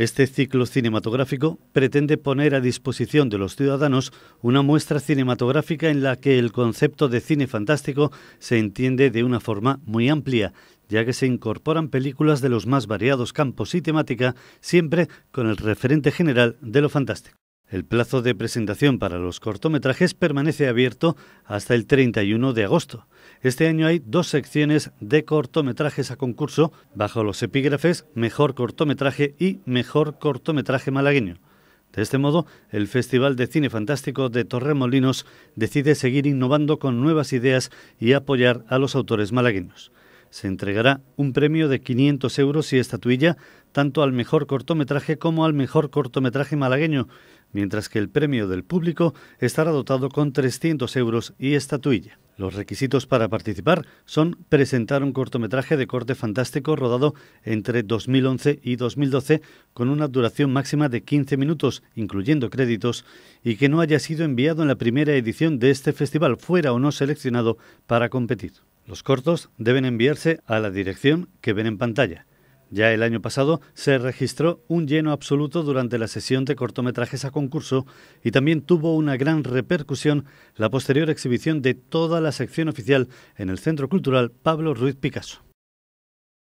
Este ciclo cinematográfico pretende poner a disposición de los ciudadanos una muestra cinematográfica en la que el concepto de cine fantástico se entiende de una forma muy amplia, ya que se incorporan películas de los más variados campos y temática, siempre con el referente general de lo fantástico. El plazo de presentación para los cortometrajes permanece abierto hasta el 31 de agosto. Este año hay dos secciones de cortometrajes a concurso bajo los epígrafes Mejor cortometraje y Mejor cortometraje malagueño. De este modo, el Festival de Cine Fantástico de Torremolinos decide seguir innovando con nuevas ideas y apoyar a los autores malagueños. Se entregará un premio de 500 euros y estatuilla tanto al mejor cortometraje como al mejor cortometraje malagueño, mientras que el premio del público estará dotado con 300 euros y estatuilla. Los requisitos para participar son presentar un cortometraje de corte fantástico rodado entre 2011 y 2012 con una duración máxima de 15 minutos, incluyendo créditos, y que no haya sido enviado en la primera edición de este festival, fuera o no seleccionado para competir. Los cortos deben enviarse a la dirección que ven en pantalla. Ya el año pasado se registró un lleno absoluto durante la sesión de cortometrajes a concurso y también tuvo una gran repercusión la posterior exhibición de toda la sección oficial en el Centro Cultural Pablo Ruiz Picasso.